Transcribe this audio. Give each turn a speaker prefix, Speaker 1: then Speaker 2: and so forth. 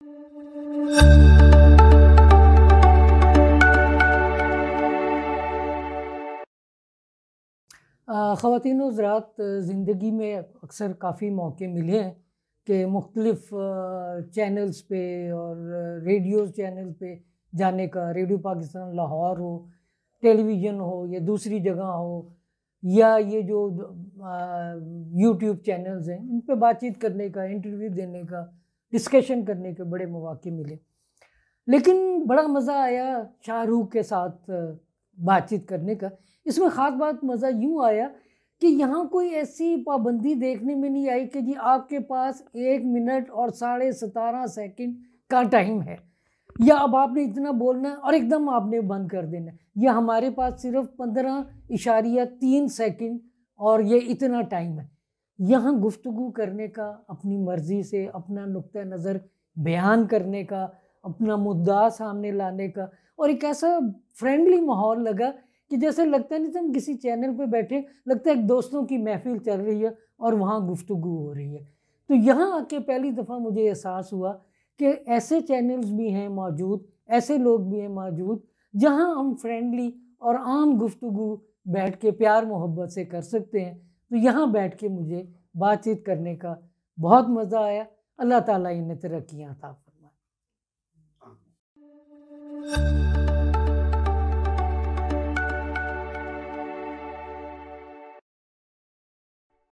Speaker 1: ख़वान हजरात ज़िंदगी में अक्सर काफ़ी मौके मिले हैं कि मुख्तलफ़ चैनल्स पे और रेडियो चैनल पे जाने का रेडियो पाकिस्तान लाहौर हो टेलीविज़न हो या दूसरी जगह हो या ये जो यूट्यूब चैनल्स हैं इन पे बातचीत करने का इंटरव्यू देने का डिस्कशन करने के बड़े मौाक़े मिले लेकिन बड़ा मज़ा आया शाहरुख के साथ बातचीत करने का इसमें ख़ास बात मज़ा यूँ आया कि यहाँ कोई ऐसी पाबंदी देखने में नहीं आई कि जी आपके पास एक मिनट और साढ़े सतारह सेकेंड का टाइम है या अब आपने इतना बोलना है और एकदम आपने बंद कर देना है या हमारे पास सिर्फ पंद्रह इशारिया तीन सेकेंड और ये इतना टाइम है यहाँ गुफ्तु करने का अपनी मर्ज़ी से अपना नुक़ नज़र बयान करने का अपना मुद्दा सामने लाने का और एक ऐसा फ्रेंडली माहौल लगा कि जैसे लगता नहीं तो हम किसी चैनल पे बैठे लगता है एक दोस्तों की महफिल चल रही है और वहाँ गुफ्तु हो रही है तो यहाँ आके पहली दफ़ा मुझे एहसास हुआ कि ऐसे चैनल्स भी हैं मौजूद ऐसे लोग भी हैं मौजूद जहाँ हम फ्रेंडली और आम गुफ्तु बैठ के प्यार मोहब्बत से कर सकते हैं तो यहाँ बैठ के मुझे बातचीत करने का बहुत मज़ा आया अल्लाह ताला इन्हें तरक्याँ
Speaker 2: था फरमाए